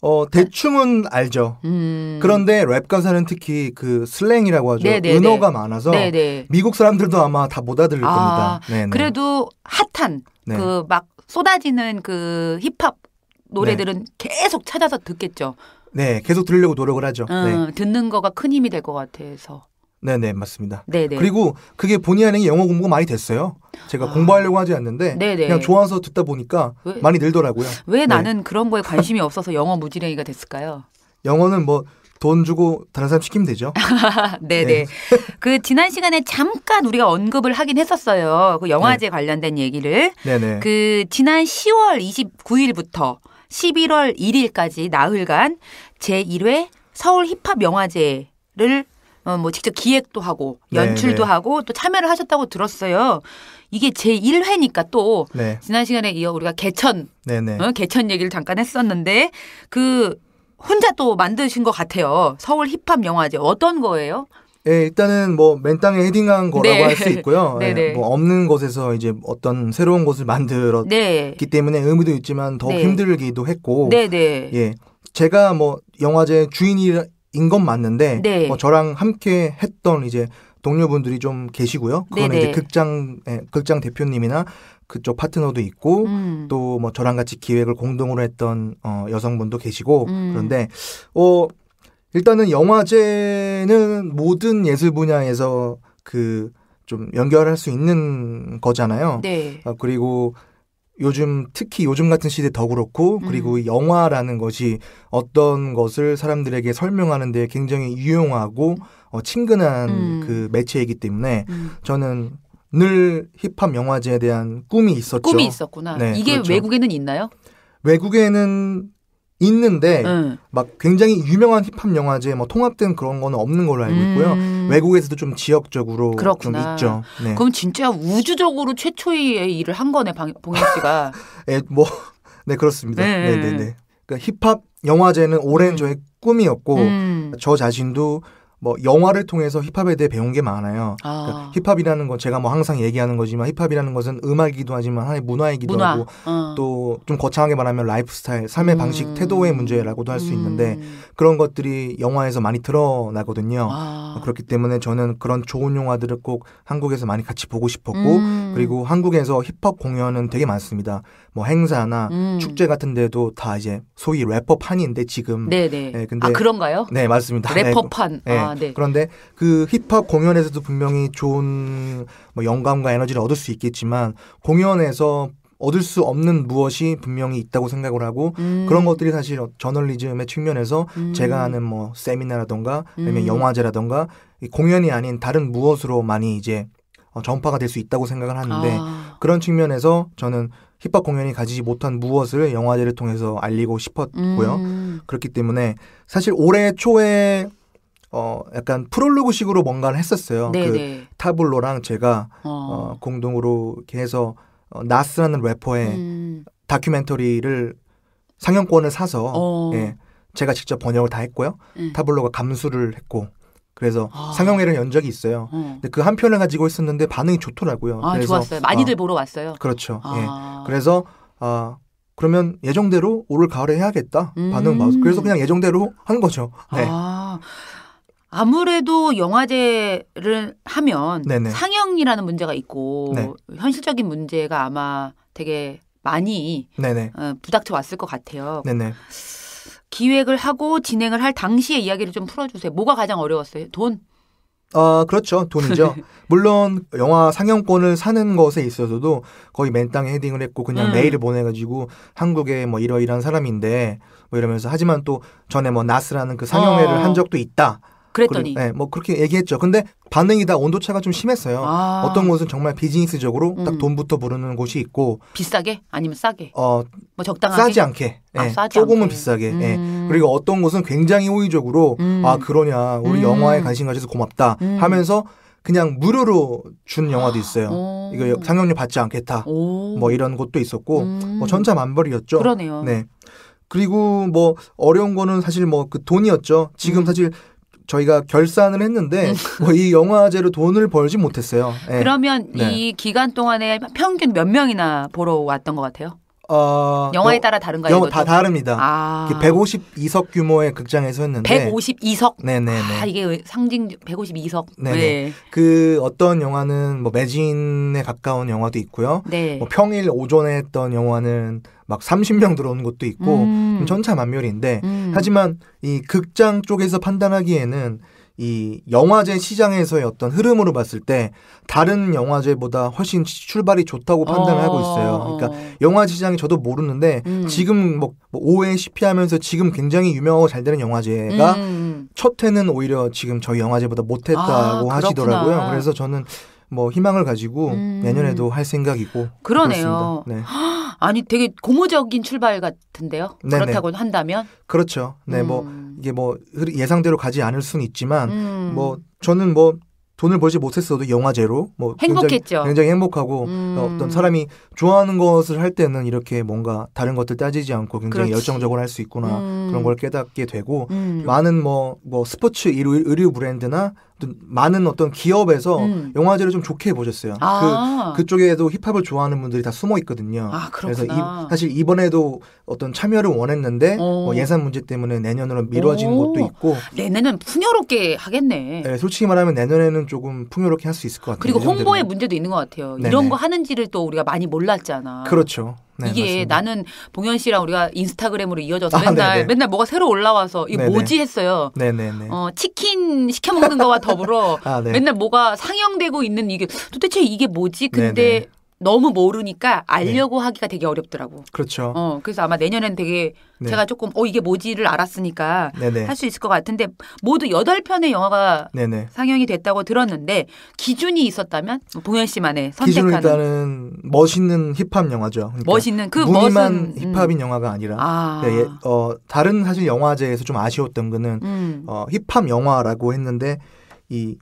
S4: 어 대충은 알죠. 음... 그런데 랩 가사는 특히 그 슬랭이라고 하죠. 네네네. 네, 은어가 많아서 네네. 미국 사람들도 아마 다 못 알아들을 아, 겁니다. 네
S2: 그래도 핫한 그막 쏟아지는 그 힙합 노래들은 네. 계속 찾아서 듣겠죠.
S4: 네, 계속 들으려고 노력을 하죠. 음, 네.
S2: 듣는 거가 큰 힘이 될 것 같아서.
S4: 네네 네, 맞습니다. 네네. 네. 그리고 그게 본의 아니게 영어 공부가 많이 됐어요. 제가 아. 공부하려고 하지 않는데 네네. 네. 그냥 좋아서 듣다 보니까 왜, 많이 늘더라고요. 왜 네. 나는
S2: 그런 거에 관심이 없어서 영어 무지랭이가 됐을까요?
S4: 영어는 뭐돈 주고 다른 사람 시키면 되죠.
S2: 네네. 네. 그 지난 시간에 잠깐 우리가 언급을 하긴 했었어요. 그 영화제 네. 관련된 얘기를. 네네. 그 지난 10월 29일부터 11월 1일까지 나흘간 제1회 서울 힙합 영화제를 어, 뭐 직접 기획도 하고 네, 연출도 네네. 하고 또 참여를 하셨다고 들었어요. 이게 제 1회니까 또 네. 지난 시간에 이어 우리가 개천 네네. 어, 개천 얘기를 잠깐 했었는데 그 혼자 또 만드신 것 같아요. 서울 힙합 영화제 어떤 거예요?
S4: 예, 일단은 뭐 맨땅에 헤딩한 거라고 네. 할수 있고요. 네, 예, 네. 뭐 없는 곳에서 이제 어떤 새로운 곳을 만들었기 네. 때문에 의미도 있지만 더 네. 힘들기도 했고. 네, 예. 제가 뭐 영화제 주인인 건 맞는데 뭐 저랑 함께 했던 이제 동료분들이 좀 계시고요. 그거는 이제 극장 예, 극장 대표님이나 그쪽 파트너도 있고 음. 또뭐 저랑 같이 기획을 공동으로 했던 어, 여성분도 계시고 음. 그런데 어 일단은 영화제는 모든 예술 분야에서 그 좀 연결할 수 있는 거잖아요. 네. 어, 그리고 요즘 특히 요즘 같은 시대 더 그렇고 음. 그리고 음. 영화라는 것이 어떤 것을 사람들에게 설명하는 데 굉장히 유용하고 어, 친근한 음. 그 매체이기 때문에 음. 저는 늘 힙합 영화제에 대한 꿈이 있었죠. 꿈이 있었구나. 네, 이게 그렇죠.
S2: 외국에는 있나요?
S4: 외국에는 있는데 음. 막 굉장히 유명한 힙합 영화제 뭐 통합된 그런 거는 없는 걸로 알고 있고요. 음. 외국에서도 좀 지역적으로 그렇구나. 좀 있죠. 네. 그럼
S2: 진짜 우주적으로 최초의 일을 한 거네 방, 봉현
S4: 씨가. 예, 네, 뭐. 네, 그렇습니다. 네. 네, 네, 네. 그러니까 힙합 영화제는 오랜 음. 저의 꿈이었고 음. 저 자신도 뭐 영화를 통해서 힙합에 대해 배운 게 많아요. 아. 그러니까 힙합이라는 건 제가 뭐 항상 얘기하는 거지만 힙합이라는 것은 음악이기도 하지만 하나의 문화이기도 문화. 하고 어. 또좀 거창하게 말하면 라이프스타일, 삶의 음. 방식, 태도의 문제라고도 할수 음. 있는데 그런 것들이 영화에서 많이 드러나거든요. 아. 어, 그렇기 때문에 저는 그런 좋은 영화들을 꼭 한국에서 많이 같이 보고 싶었고 음. 그리고 한국에서 힙합 공연은 되게 많습니다. 뭐 행사나 음. 축제 같은 데도 다 이제 소위 래퍼판인데 지금 네네. 네, 근데 아 그런가요? 네 맞습니다. 래퍼판. 네. 네, 아. 아, 네. 그런데 그 힙합 공연에서도 분명히 좋은 뭐 영감과 에너지를 얻을 수 있겠지만 공연에서 얻을 수 없는 무엇이 분명히 있다고 생각을 하고 음. 그런 것들이 사실 저널리즘의 측면에서 음. 제가 하는 뭐 세미나라던가 아니면 음. 영화제라던가 공연이 아닌 다른 무엇으로 많이 이제 어, 전파가 될 수 있다고 생각을 하는데 아. 그런 측면에서 저는 힙합 공연이 가지지 못한 무엇을 영화제를 통해서 알리고 싶었고요. 음. 그렇기 때문에 사실 올해 초에 어 약간 프롤로그식으로 뭔가를 했었어요. 네네. 그 네. 타블로랑 제가 어. 어 공동으로 이렇게 해서 어, 나스라는 래퍼의 음. 다큐멘터리를 상영권을 사서 어. 예, 제가 직접 번역을 다 했고요. 음. 타블로가 감수를 했고 그래서 아. 상영회를 연 적이 있어요. 음. 근데 그 한 편을 가지고 있었는데 반응이 좋더라고요. 아, 그래서 좋았어요. 많이들
S2: 어, 보러 왔어요.
S4: 그렇죠. 예. 아. 예. 그래서 아 그러면 예정대로 올 가을에 해야겠다. 반응 음. 봐서 그래서 그냥 예정대로 한 거죠. 네.
S2: 아. 아무래도 영화제를 하면 네네. 상영이라는 문제가 있고 네. 현실적인 문제가 아마 되게 많이 어, 부닥쳐 왔을 것 같아요. 네네. 기획을 하고 진행을 할 당시의 이야기를 좀 풀어주세요. 뭐가 가장 어려웠어요? 돈?
S4: 어, 그렇죠. 돈이죠. 물론 영화 상영권을 사는 것에 있어서도 거의 맨 땅에 헤딩을 했고 그냥 음. 메일을 보내가지고 한국에 뭐 이러이러한 사람인데 뭐 이러면서 하지만 또 전에 뭐 나스라는 그 상영회를 어. 한 적도 있다. 그랬더니 그래, 네, 뭐 그렇게 얘기했죠. 근데 반응이 다 온도 차가 좀 심했어요. 아. 어떤 곳은 정말 비즈니스적으로 음. 딱 돈부터 부르는 곳이 있고
S2: 비싸게 아니면 싸게 어뭐 적당하게 싸지
S4: 않게 아, 예, 싸지 조금은 않게. 비싸게 예. 음. 예. 그리고 어떤 곳은 굉장히 호의적으로 음. 아 그러냐 우리 음. 영화에 관심 가져서 고맙다 음. 하면서 그냥 무료로 준 영화도 아. 있어요. 오. 이거 상영료 받지 않겠다 오. 뭐 이런 곳도 있었고 뭐천차만벌이었죠 음. 그러네요. 네. 그리고 뭐 어려운 거는 사실 뭐 그 돈이었죠. 지금 사실 저희가 결산을 했는데 음. 뭐 이 영화제로 돈을 벌지 못했어요. 네. 그러면 네. 이
S2: 기간 동안에 평균 몇 명이나 보러 왔던 것 같아요?
S4: 어, 영화에 따라 다른가요? 영화 다 다릅니다. 아. 152석 그 규모의 극장에서 했는데
S2: 152석.
S4: 네네네. 아
S2: 이게 상징 152석. 네.
S4: 그 어떤 영화는 뭐 매진에 가까운 영화도 있고요. 네. 뭐 평일 오전에 했던 영화는 막 30명 들어오는 것도 있고 음. 천차만별인데 음. 하지만 이 극장 쪽에서 판단하기에는 이 영화제 시장에서의 어떤 흐름으로 봤을 때 다른 영화제보다 훨씬 출발이 좋다고 판단을 어. 하고 있어요. 어. 그러니까 영화 시장이 저도 모르는데 음. 지금 뭐오회 뭐 시피 하면서 지금 굉장히 유명하고 잘 되는 영화제가 음, 음, 음. 첫 회는 오히려 지금 저희 영화제보다 못했다고 아, 하시더라고요. 그래서 저는 뭐 희망을 가지고 음. 내년에도 할 생각이고 그러네요. 네.
S2: 아니 되게 고무적인 출발 같은데요. 네네. 네. 그렇다고 한다면
S4: 그렇죠. 네, 뭐 음. 뭐 이게 뭐 예상대로 가지 않을 수는 있지만 음. 뭐 저는 뭐 돈을 벌지 못했어도 영화제로 뭐 행복했죠. 굉장히, 굉장히 행복하고 음. 어, 어떤 사람이 좋아하는 것을 할 때는 이렇게 뭔가 다른 것들 따지지 않고 굉장히 그렇지. 열정적으로 할 수 있구나 음. 그런 걸 깨닫게 되고 음. 많은 뭐뭐 뭐 스포츠 의류, 의류 브랜드나 많은 어떤 기업에서 음. 영화제를 좀 좋게 보셨어요. 아. 그 그쪽에도 힙합을 좋아하는 분들이 다 숨어 있거든요. 아, 그래서 이, 사실 이번에도 어떤 참여를 원했는데 어. 뭐 예산 문제 때문에 내년으로 미뤄진 오. 것도 있고 네,
S2: 내년은 풍요롭게 하겠네.
S4: 네, 솔직히 말하면 내년에는 조금 풍요롭게 할 수 있을 것 같아요. 그리고 홍보의
S2: 문제도 있는 것 같아요. 네네. 이런 네. 거 하는지를 또 우리가 많이 몰랐잖아.
S4: 그렇죠. 네, 이게
S2: 맞습니다. 나는 봉현 씨랑 우리가 인스타그램으로 이어져서 아, 네, 맨날 네네. 맨날 뭐가 새로 올라와서 이 네, 네. 뭐지 했어요. 네네네. 어, 치킨 시켜 먹는 거와 더불어 아, 네. 맨날 뭐가 상영되고 있는 이게 도대체 이게 뭐지? 근데 네네. 너무 모르니까 알려고 네. 하기가 되게 어렵더라고. 그렇죠. 어, 그래서 아마 내년엔 되게 네. 제가 조금 어 이게 뭐지를 알았으니까 할 수 있을 것 같은데 모두 여덟 편의 영화가 네네. 상영이 됐다고 들었는데 기준이 있었다면 동현 씨만의 선택하는 기준
S4: 일단은 멋있는 힙합 영화죠. 그러니까 멋있는 그 무늬만 멋은, 음. 힙합인 영화가 아니라 아. 네, 예, 어, 다른 사실 영화제에서 좀 아쉬웠던 거는 음. 어, 힙합 영화라고 했는데 이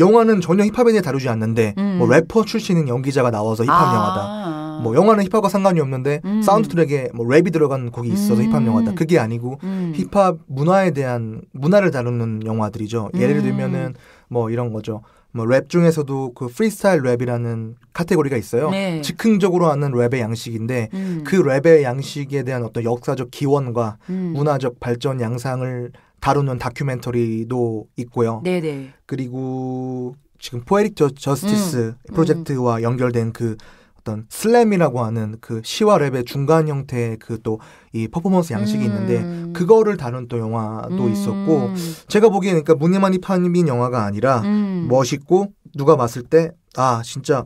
S4: 영화는 전혀 힙합에 대해 다루지 않는데 음. 뭐 래퍼 출신인 연기자가 나와서 힙합 아.
S1: 영화다.
S4: 뭐 영화는 힙합과 상관이 없는데 음. 사운드 트랙에 뭐 랩이 들어간 곡이 있어서 힙합 음. 영화다. 그게 아니고 음. 힙합 문화에 대한 문화를 다루는 영화들이죠. 예를 음. 들면은 뭐 이런 거죠. 뭐 랩 중에서도 그 프리스타일 랩이라는 카테고리가 있어요. 네. 즉흥적으로 하는 랩의 양식인데 음. 그 랩의 양식에 대한 어떤 역사적 기원과 음. 문화적 발전 양상을 다루는 다큐멘터리도 있고요. 네네. 네. 그리고 지금 포에릭 저, 스티스 음. 프로젝트와 음. 연결된 그 어떤 슬램이라고 하는 그 시와 랩의 중간 형태의 그 또 이 퍼포먼스 양식이 음. 있는데 그거를 다룬 또 영화도 음. 있었고 제가 보기에 는그니까 무늬만이 판민 영화가 아니라 음. 멋있고 누가 봤을 때 아 진짜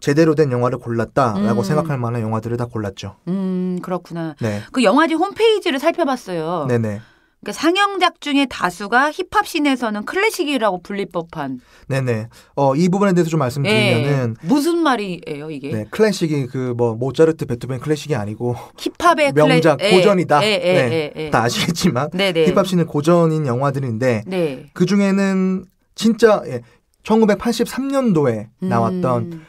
S4: 제대로 된 영화를 골랐다라고 음. 생각할 만한 영화들을 다 골랐죠.
S2: 음 그렇구나. 네. 그 영화제 홈페이지를 살펴봤어요. 네네. 그러니까 상영작 중에 다수가 힙합 씬에서는 클래식이라고 불릴 법한.
S4: 네네. 어, 이 부분에 대해서 좀 말씀드리면은 예,
S2: 무슨 말이에요 이게? 네,
S4: 클래식이 그 뭐 모차르트, 베토벤 클래식이 아니고 힙합의 명작 클래... 예, 고전이다. 예, 예, 네, 예, 예. 다 아시겠지만 네네. 네. 힙합 씬은 고전인 영화들인데 네. 그 중에는 진짜 예, 1983년도에 나왔던 음.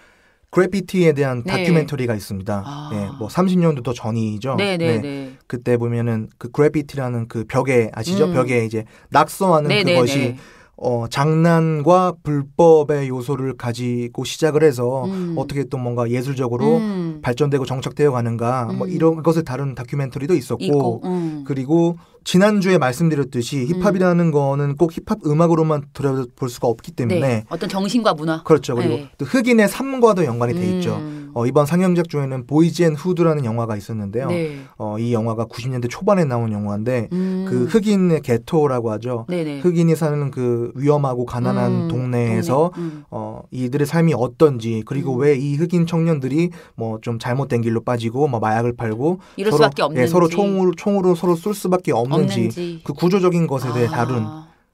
S4: 그래피티에 대한 네. 다큐멘터리가 있습니다. 아. 예, 뭐 30년도 더 전이죠. 네, 네, 네, 네. 그때 보면은 그 그래피티라는 그 벽에 아시죠? 음. 벽에 이제 낙서하는 네, 네 그것이 어, 장난과 불법의 요소를 가지고 시작을 해서 음. 어떻게 또 뭔가 예술적으로 음. 발전되고 정착되어 가는가 뭐 음. 이런 것을 다룬 다큐멘터리도 있었고 있고, 음. 그리고 지난주에 말씀드렸듯이 음. 힙합이라는 음. 거는 꼭 힙합 음악으로만 들어볼 수가 없기 네. 때문에 네. 어떤
S2: 정신과 문화 그렇죠 그리고 네.
S4: 흑인의 삶과도 연관이 돼 있죠 음. 어, 이번 상영작 중에는 보이즈 앤 후드라는 영화가 있었는데요 네. 어, 이 영화가 90년대 초반에 나온 영화인데 음. 그 흑인의 게토라고 하죠 네네. 네. 흑인이 사는 그 위험하고 가난한 음. 동네에서 동 음. 어, 이들의 삶이 어떤지 그리고 왜 이 흑인 청년들이 뭐 좀 잘못된 길로 빠지고 뭐 마약을 팔고 서로, 예, 서로 총으로, 총으로 서로 쏠 수밖에 없는 없는지, 없는지, 그 구조적인 것에 대해 아. 다룬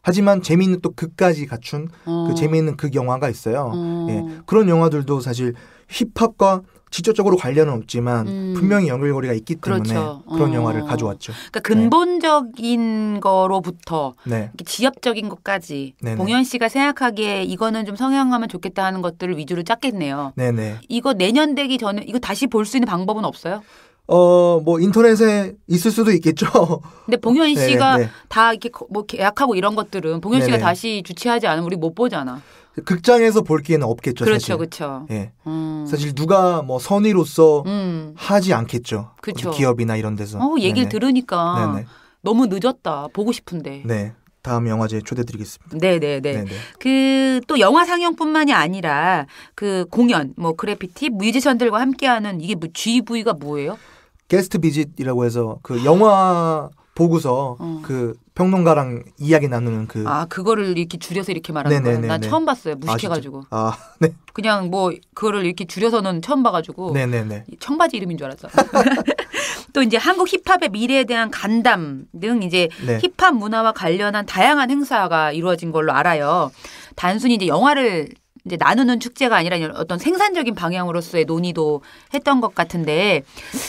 S4: 하지만 재미있는 또 극까지 갖춘 그 어. 그 재미있는 극 영화가 있어요. 어. 예, 그런 영화들도 사실 힙합과 직접적으로 관련은 없지만 음. 분명히 연결고리가 있기 때문에 그렇죠. 그런 어. 영화를 가져왔죠. 그러니까 네.
S2: 근본적인 네. 거로부터 네. 지엽적인 것까지 네네. 봉현 씨가 생각하기에 이거는 좀 성향하면 좋겠다 하는 것들을 위주로 짰겠네요. 네네. 이거 내년 되기 전에 이거 다시 볼 수 있는 방법은 없어요?
S4: 어, 뭐, 인터넷에 있을 수도 있겠죠.
S2: 근데 네, 네. 뭐 봉현 씨가 네네. 다 이렇게 뭐 계약하고 이런 것들은 봉현 네네. 씨가 다시 주최하지 않으면 우리 못 보잖아.
S4: 극장에서 볼 기회는 없겠죠. 그렇죠, 그렇죠. 예. 음. 사실 누가 뭐 선의로서 음. 하지 않겠죠. 그렇죠. 기업이나 이런 데서. 어, 얘기를 네네.
S2: 들으니까 네네. 너무 늦었다. 보고 싶은데.
S4: 네. 다음 영화제에 초대드리겠습니다.
S2: 네네네. 네, 그 또 영화 상영뿐만이 아니라 그 공연, 뭐 그래피티, 뮤지션들과 함께하는 이게 뭐 GV가 뭐예요?
S4: 게스트 비짓이라고 해서 그 영화 보고서 어. 그 평론가랑 이야기 나누는 그 아
S2: 그거를 이렇게 줄여서 이렇게 말하는 거예요. 나 처음 봤어요. 무식해가지고.
S4: 아, 아, 네.
S2: 그냥 뭐 그거를 이렇게 줄여서는 처음 봐가지고. 네네네. 청바지 이름인 줄 알았어. 또 이제 한국 힙합의 미래에 대한 간담 등 이제 네. 힙합 문화와 관련한 다양한 행사가 이루어진 걸로 알아요. 단순히 이제 영화를 이제 나누는 축제가 아니라 어떤 생산적인 방향으로서의 논의도 했던 것 같은데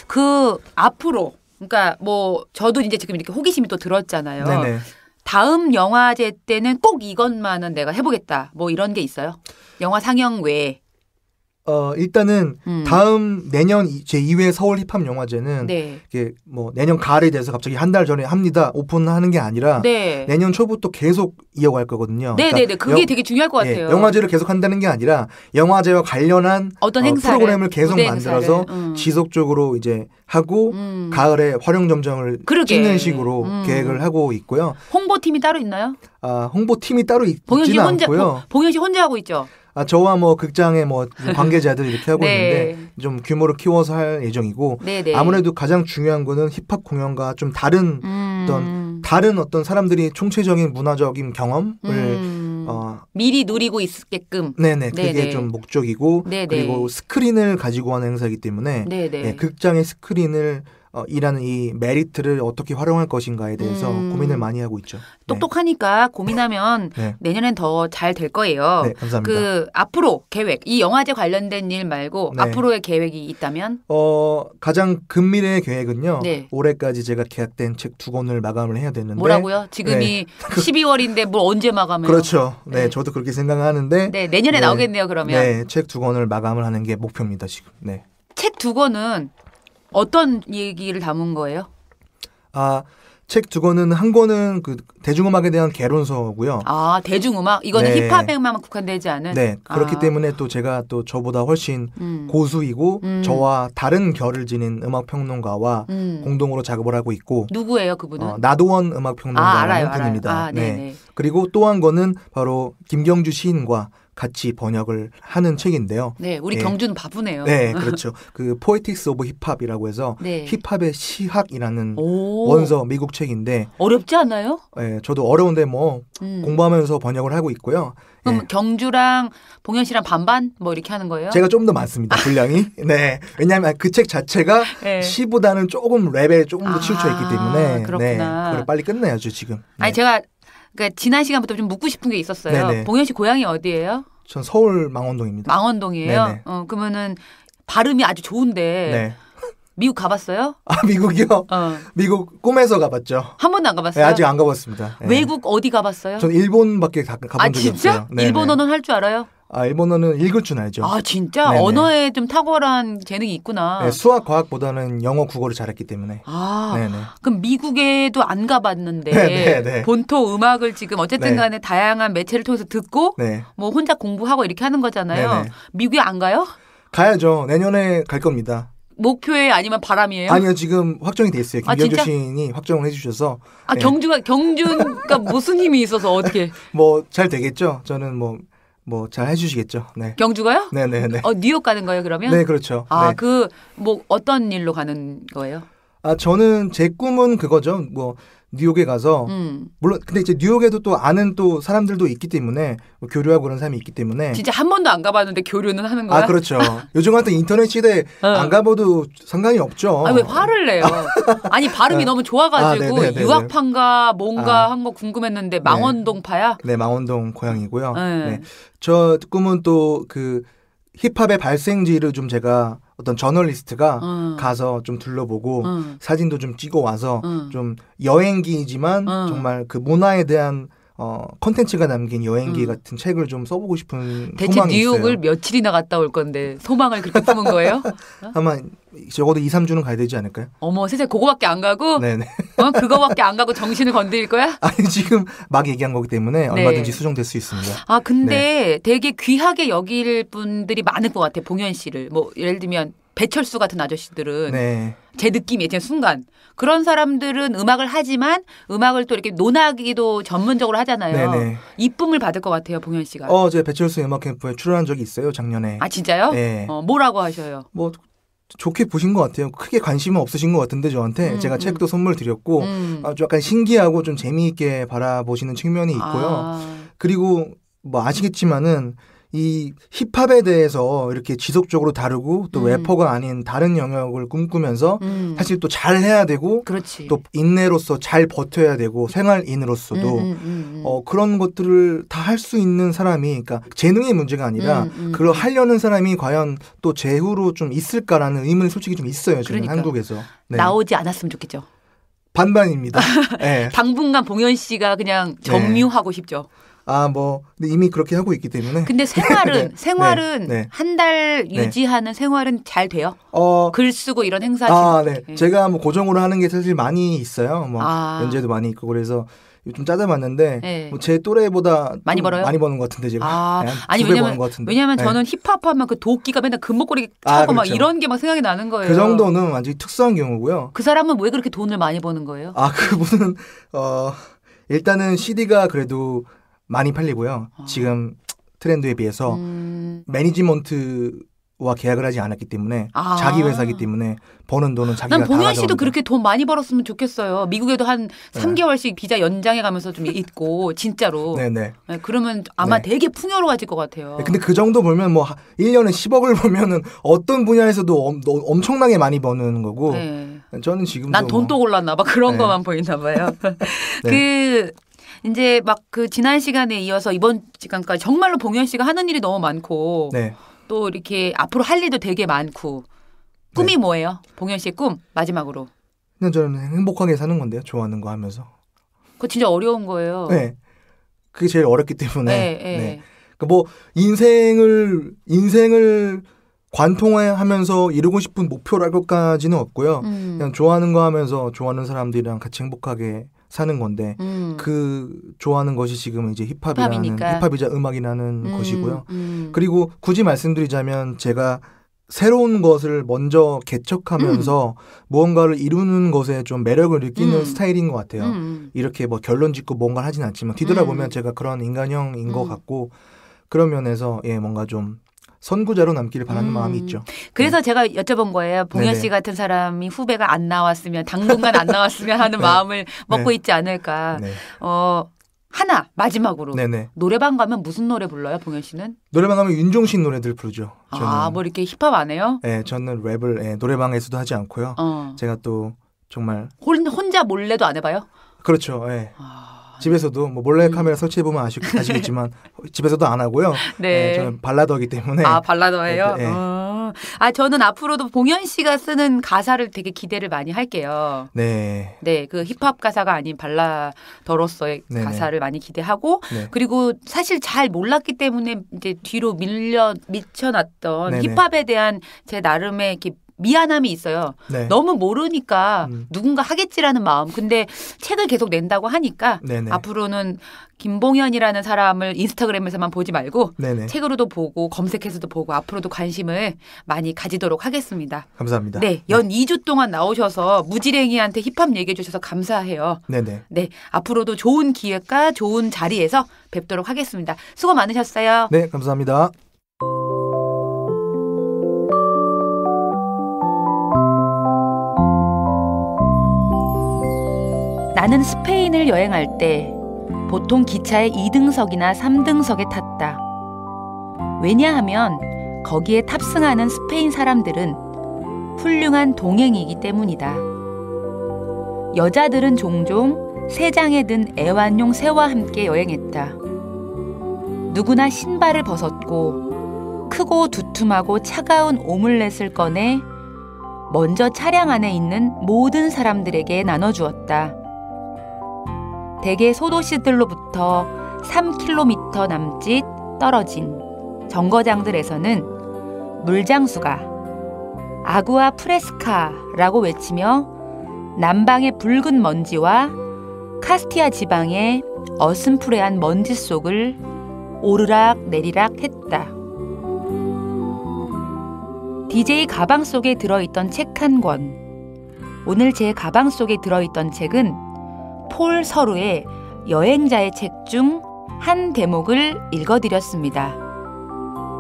S2: 그 앞으로 그러니까 뭐 저도 이제 지금 이렇게 호기심이 또 들었잖아요. 네네. 다음 영화제 때는 꼭 이것만은 내가 해보겠다. 뭐 이런 게 있어요? 영화 상영 외에.
S4: 어 일단은 음. 다음 내년 제 2회 서울 힙합 영화제는 네. 이게 뭐 내년 가을에 대해서 갑자기 한 달 전에 합니다 오픈하는 게 아니라 네. 내년 초부터 계속 이어갈 거거든요. 네네네 그러니까 네, 네. 그게 여, 되게
S2: 중요할 것 예, 같아요. 예,
S4: 영화제를 계속 한다는 게 아니라 영화제와 관련한 어떤 어, 행사를, 프로그램을 계속 만들어서 음. 지속적으로 이제 하고 음. 가을에 활용 점정을 그 찍는 식으로 음. 계획을 하고 있고요.
S2: 홍보팀이 따로 있나요?
S4: 아 홍보팀이 따로 있지는 않고요.
S2: 봉현 씨 혼자 하고 있죠.
S4: 아 저와 뭐 극장의 뭐 관계자들 이렇게 하고 네. 있는데 좀 규모를 키워서 할 예정이고 네네. 네. 아무래도 가장 중요한 거는 힙합 공연과 좀 다른 음. 어떤 다른 어떤 사람들이 총체적인 문화적인 경험을 음. 어
S2: 미리 누리고 있게끔 네네 그게 네네. 네. 좀
S4: 목적이고 네네. 네. 그리고 스크린을 가지고 하는 행사이기 때문에 네, 예, 극장의 스크린을 이일는이 어, 메리트를 어떻게 활용할 것인가에 대해서 음. 고민을 많이 하고 있죠. 네.
S2: 똑똑하니까 네. 고민하면 네. 내년엔 더 잘 될 거예요. 네, 감사합니다. 그 앞으로 계획 이 영화제 관련된 일 말고 네. 앞으로의 계획이 있다면?
S4: 어 가장 금미래의 계획은요. 네. 올해까지 제가 계약된 책 두 권을 마감을 해야 되는데 뭐라고요? 지금이
S2: 12월인데 그 뭘 언제 마감해요? 그렇죠.
S4: 네, 저도 그렇게 생각하는데 네 내년에 나오겠네요 그러면. 네책 두 권을 마감을 하는 게 목표입니다 지금. 네.
S2: 책 두 권은 어떤 얘기를 담은 거예요?
S4: 아, 책 두 권은 한 권은 그 대중음악에 대한 개론서고요. 아,
S2: 대중음악? 이거는 네. 힙합에만 국한되지 않은? 네. 아. 그렇기 아. 때문에
S4: 또 제가 또 저보다 훨씬 음. 고수이고 음. 저와 다른 결을 지닌 음악 평론가와 음. 공동으로 작업을 하고 있고
S2: 누구예요, 그분은? 어,
S4: 나도원 음악 평론가라는 아, 알아요, 분입니다. 알아요. 아, 네. 네. 네. 그리고 또한 거는 바로 김경주 시인과 같이 번역을 하는 책인데요.
S2: 네, 우리 네. 예. 경준 바보네요. 네, 그렇죠.
S4: 그 포에틱스 오브 힙합이라고 해서 네. 힙합의 시학이라는 오. 원서 미국 책인데 어렵지 않아요? 네, 저도 어려운데 뭐 음. 공부하면서 번역을 하고 있고요. 예. 그럼 네.
S2: 경주랑 봉현 씨랑 반반 뭐 이렇게 하는 거예요? 제가 좀 더
S4: 많습니다 분량이. 네, 왜냐하면 그 책 자체가 네. 시보다는 조금 랩에 조금 더 아, 치우쳐 있기 때문에 그렇구나. 네, 그걸 빨리 끝내야죠 지금.
S2: 아니 네. 제가 그러니까 지난 시간부터 좀 묻고 싶은 게 있었어요. 네네. 봉현 씨 고향이 어디예요?
S4: 전 서울 망원동입니다.
S2: 망원동이에요? 네네. 어, 그러면은 발음이 아주 좋은데 네. 미국 가봤어요?
S4: 아 미국이요? 어. 미국 꿈에서 가봤죠.
S2: 한 번도 안 가봤어요? 네, 아직
S4: 안 가봤습니다. 네. 외국
S2: 어디 가봤어요? 전
S4: 일본밖에 가, 본 아, 적이 없어요. 아 진짜? 일본어는 할 줄 알아요? 아, 일본어는 읽을 줄 알죠. 아, 진짜? 네네. 언어에
S2: 좀 탁월한 재능이 있구나. 네,
S4: 수학, 과학보다는 영어, 국어를 잘했기 때문에.
S2: 아, 네네. 그럼 미국에도 안 가봤는데 네네 네, 네. 본토 음악을 지금 어쨌든 네. 간에 네. 다양한 매체를 통해서 듣고 네. 뭐 혼자 공부하고 이렇게 하는 거잖아요. 네네. 미국에 안 가요?
S4: 가야죠. 내년에 갈 겁니다.
S2: 목표에 아니면 바람이에요? 아니요
S4: 지금 확정이 돼어요 김경주 아, 시인이 확정을 해주셔서. 아 네. 경주가 경주가 무슨 힘이 있어서 어떻게? 뭐 잘 되겠죠. 저는 뭐 뭐잘 해주시겠죠. 네. 경주가요? 네네네. 네, 네. 어 뉴욕 가는 거예요 그러면? 네 그렇죠. 아그
S2: 네. 뭐 어떤 일로 가는 거예요?
S4: 아 저는 제 꿈은 그거죠. 뭐 뉴욕에 가서 음. 물론 근데 이제 뉴욕에도 또 아는 또 사람들도 있기 때문에 뭐 교류하고 그런 사람이 있기 때문에 진짜
S2: 한 번도 안 가봤는데 교류는 하는 거야? 아 그렇죠.
S4: 요즘 같은 인터넷 시대 어. 안 가봐도 상관이 없죠. 아니 왜
S2: 화를 내요? 아니 발음이 아. 너무 좋아가지고 아, 네, 네, 네, 유학파인가 뭔가 아. 한거 궁금했는데 망원동파야?
S4: 네, 네 망원동 고향이고요. 네. 네. 저 꿈은 또 그 힙합의 발생지를 좀 제가 어떤 저널리스트가 어. 가서 좀 둘러보고 어. 사진도 좀 찍어 와서 어. 좀 여행기이지만 어. 정말 그 문화에 대한 어 컨텐츠가 남긴 여행기 음. 같은 책을 좀 써보고 싶은 대체 소망이 뉴욕을 있어요.
S2: 며칠이나 갔다 올 건데 소망을 그렇게 품은 거예요?
S4: 어? 아마 적어도 2, 3주는 가야 되지 않을까요?
S2: 어머 세상에 그거밖에 안 가고? 네네. 어? 그거밖에 안 가고 정신을 건드릴 거야?
S4: 아니 지금 막 얘기한 거기 때문에 네. 얼마든지 수정될 수 있습니다. 아
S2: 근데 네. 되게 귀하게 여길 분들이 많을 것 같아 봉현 씨를 뭐 예를 들면 배철수 같은 아저씨들은 네. 제 느낌이에요. 제 순간. 그런 사람들은 음악을 하지만 음악을 또 이렇게 논하기도 전문적으로 하잖아요. 네네. 이쁨을 받을 것 같아요, 봉현 씨가. 어, 제
S4: 배철수 음악 캠프에 출연한 적이 있어요, 작년에. 아,
S2: 진짜요? 네. 어, 뭐라고 하셔요? 뭐
S4: 좋게 보신 것 같아요. 크게 관심은 없으신 것 같은데 저한테 음, 제가 음. 책도 선물 드렸고 음. 아주 약간 신기하고 좀 재미있게 바라보시는 측면이 있고요. 아. 그리고 뭐 아시겠지만은 이 힙합에 대해서 이렇게 지속적으로 다루고 또 음. 래퍼가 아닌 다른 영역을 꿈꾸면서 음. 사실 또 잘해야 되고 그렇지. 또 인내로서 잘 버텨야 되고 생활인으로서도 음, 음, 음, 음. 어, 그런 것들을 다 할 수 있는 사람이 그러니까 재능의 문제가 아니라 그걸 하려는 사람이 과연 또 재후로 좀 있을까라는 의문이 솔직히 좀 있어요 지금 그러니까 한국에서 네. 나오지
S2: 않았으면 좋겠죠.
S4: 반반입니다. 네.
S2: 당분간 봉현 씨가 그냥 네. 점유하고 네. 싶죠.
S4: 아뭐 이미 그렇게 하고 있기 때문에. 근데 네, 생활은 네. 생활은 네.
S2: 한달 네. 유지하는 생활은 잘 돼요? 어, 글 쓰고 이런 행사. 아 네. 예.
S4: 제가 뭐 고정으로 하는 게 사실 많이 있어요. 뭐 아. 연재도 많이 있고 그래서. 좀 짜다봤는데 네. 예. 뭐제 또래보다 많이 벌어요? 많이 버는 것 같은데 제가 아, 네, 아니 왜냐면 왜냐면 네. 저는
S2: 힙합하면 그 도끼가 맨날 금목걸이 그 아, 차고 아, 그렇죠. 막 이런 게 막 생각이 나는 거예요. 그 정도는
S4: 완전히 특수한 경우고요.
S2: 그 사람은 왜 그렇게 돈을 많이 버는 거예요?
S4: 아 그분은 어 일단은 CD가 그래도 많이 팔리고요. 아. 지금 트렌드에 비해서 음. 매니지먼트 와 계약을 하지 않았기 때문에 아. 자기 회사기 이 때문에 버는 돈은 자기가 난 봉현 씨도
S2: 그렇게 돈 많이 벌었으면 좋겠어요. 미국에도 한 3개월씩 비자 연장해 가면서 좀 있고 진짜로. 네네. 네. 네, 그러면 아마 네. 되게 풍요로워질 것 같아요. 네, 근데
S4: 그 정도 벌면 뭐 1년에 10억을 벌면은 어떤 분야에서도 엄, 엄청나게 많이 버는 거고. 저는 지금 난 돈도 뭐... 올랐나 봐 그런 것만
S2: 보이나 봐요. 그 이제 막 그 지난 시간에 이어서 이번 시간까지 정말로 봉현 씨가 하는 일이 너무 많고 네. 또 이렇게 앞으로 할 일도 되게 많고 꿈이 네. 뭐예요? 봉현 씨의 꿈 마지막으로.
S4: 그냥 네, 저는 행복하게 사는 건데요. 좋아하는 거 하면서.
S2: 그거 진짜 어려운 거예요. 네.
S4: 그게 제일 어렵기 때문에. 네. 네. 네. 그러니까 뭐 인생을 인생을 관통하면서 이루고 싶은 목표랄 것까지는 없고요. 음. 그냥 좋아하는 거 하면서 좋아하는 사람들이랑 같이 행복하게 사는 건데 음. 그 좋아하는 것이 지금 이제 힙합이라는 힙합이자 음악이라는 음. 것이고요. 음. 그리고 굳이 말씀드리자면 제가 새로운 것을 먼저 개척하면서 음. 무언가를 이루는 것에 좀 매력을 느끼는 음. 스타일인 것 같아요. 음, 이렇게 뭐 결론 짓고 뭔가를 하진 않지만 뒤돌아보면 제가 그런 인간형인 것 같고 그런 면에서 예 뭔가 좀 선구자로 남기를 바라는 음. 마음이 있죠.
S2: 그래서 네. 제가 여쭤본 거예요. 봉현 씨 같은 사람이 후배가 안 나왔으면 당분간 안 나왔으면 하는 네. 마음을 먹고 네. 있지 않을까. 네. 어, 하나 마지막으로 네네. 노래방 가면 무슨 노래 불러요 봉현 씨는?
S4: 노래방 가면 윤종신 노래들 부르죠. 아뭐
S2: 이렇게 힙합 안 해요?
S4: 네 저는 랩을 네, 노래방에서도 하지 않고요. 어. 제가 또 정말
S2: 혼, 혼자 몰래도 안 해봐요?
S4: 그렇죠. 네. 아. 집에서도 뭐 몰래 음. 카메라 설치해 보면 아시, 아시겠지만 집에서도 안 하고요. 네. 네, 저는 발라더기 때문에 아 발라더예요. 네, 네, 어.
S2: 아 저는 앞으로도 봉현 씨가 쓰는 가사를 되게 기대를 많이 할게요.
S4: 네.
S2: 네, 그 힙합 가사가 아닌 발라더로서의 네네. 네. 가사를 많이 기대하고 네. 그리고 사실 잘 몰랐기 때문에 이제 뒤로 밀려 미쳐놨던 힙합에 대한 제 나름의 이렇게 미안함이 있어요. 네. 너무 모르니까 음. 누군가 하겠지라는 마음. 근데 책을 계속 낸다고 하니까 네네. 네. 앞으로는 김봉현이라는 사람을 인스타그램에서만 보지 말고 네네. 네. 책으로도 보고 검색해서도 보고 앞으로도 관심을 많이 가지도록 하겠습니다.
S4: 감사합니다. 네, 네.
S2: 연 네. 2주 동안 나오셔서 무지랭이한테 힙합 얘기해 주셔서 감사해요. 네네. 네, 앞으로도 좋은 기획과 좋은 자리에서 뵙도록 하겠습니다. 수고 많으셨어요. 네,
S4: 감사합니다. 나는 스페인을
S2: 여행할 때 보통 기차의 2등석이나 3등석에 탔다. 왜냐하면 거기에 탑승하는 스페인 사람들은 훌륭한 동행이기 때문이다. 여자들은 종종 세 장에 든 애완용 새와 함께 여행했다. 누구나 신발을 벗었고 크고 두툼하고 차가운 오믈렛을 꺼내 먼저 차량 안에 있는 모든 사람들에게 나눠주었다. 대개 소도시들로부터 3km 남짓 떨어진 정거장들에서는 물장수가 아구아 프레스카라고 외치며 남방의 붉은 먼지와 카스티아 지방의 어슴푸레한 먼지 속을 오르락 내리락 했다. DJ 가방 속에 들어있던 책 한 권. 오늘 제 가방 속에 들어있던 책은 폴 서루의 여행자의 책 중 한 대목을 읽어드렸습니다.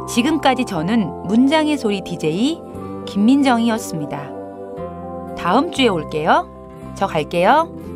S2: 지금까지 저는 문장의 소리 DJ 김민정이었습니다. 다음 주에 올게요. 저 갈게요.